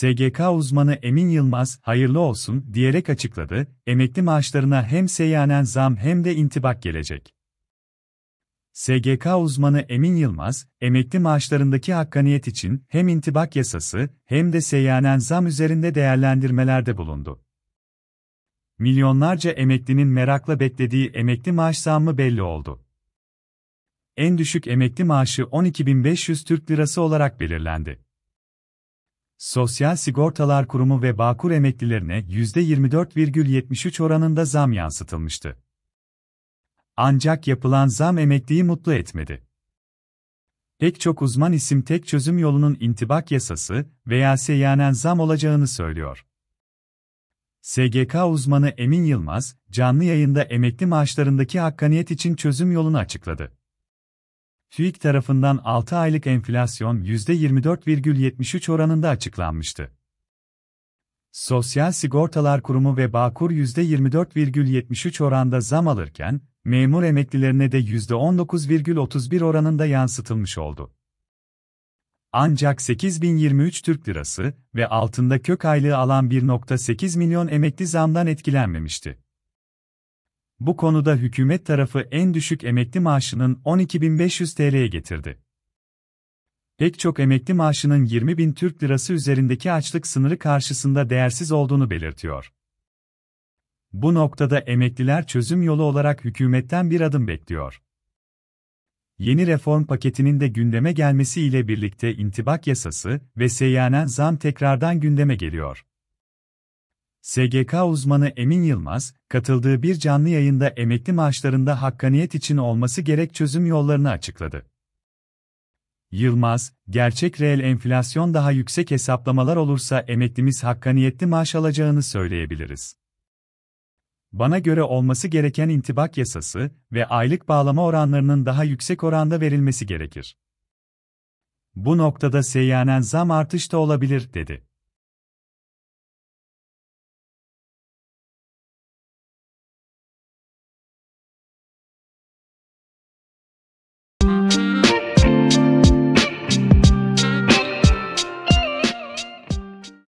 SGK uzmanı Emin Yılmaz, hayırlı olsun diyerek açıkladı, emekli maaşlarına hem seyyanen zam hem de intibak gelecek. SGK uzmanı Emin Yılmaz, emekli maaşlarındaki hakkaniyet için hem intibak yasası hem de seyyanen zam üzerinde değerlendirmelerde bulundu. Milyonlarca emeklinin merakla beklediği emekli maaş zammı belli oldu. En düşük emekli maaşı 12.500 Türk Lirası olarak belirlendi. Sosyal Sigortalar Kurumu ve Bağkur emeklilerine %24,73 oranında zam yansıtılmıştı. Ancak yapılan zam emekliyi mutlu etmedi. Pek çok uzman isim tek çözüm yolunun intibak yasası veya seyyanen zam olacağını söylüyor. SGK uzmanı Emin Yılmaz, canlı yayında emekli maaşlarındaki hakkaniyet için çözüm yolunu açıkladı. TÜİK tarafından 6 aylık enflasyon %24,73 oranında açıklanmıştı. Sosyal Sigortalar Kurumu ve Bağkur %24,73 oranda zam alırken, memur emeklilerine de %19,31 oranında yansıtılmış oldu. Ancak 8023 Türk Lirası ve altında kök aylığı alan 1.8 milyon emekli zamdan etkilenmemişti bu konuda hükümet tarafı en düşük emekli maaşının 12.500 TL'ye getirdi. Pek çok emekli maaşının 20.000 Türk Lirası üzerindeki açlık sınırı karşısında değersiz olduğunu belirtiyor. Bu noktada emekliler çözüm yolu olarak hükümetten bir adım bekliyor. Yeni reform paketinin de gündeme gelmesi ile birlikte intibak yasası ve seyyanen zam tekrardan gündeme geliyor. SGK uzmanı Emin Yılmaz, katıldığı bir canlı yayında emekli maaşlarında hakkaniyet için olması gerek çözüm yollarını açıkladı. Yılmaz, gerçek reel enflasyon daha yüksek hesaplamalar olursa emeklimiz hakkaniyetli maaş alacağını söyleyebiliriz. Bana göre olması gereken intibak yasası ve aylık bağlama oranlarının daha yüksek oranda verilmesi gerekir. Bu noktada seyyanen zam artış da olabilir, dedi.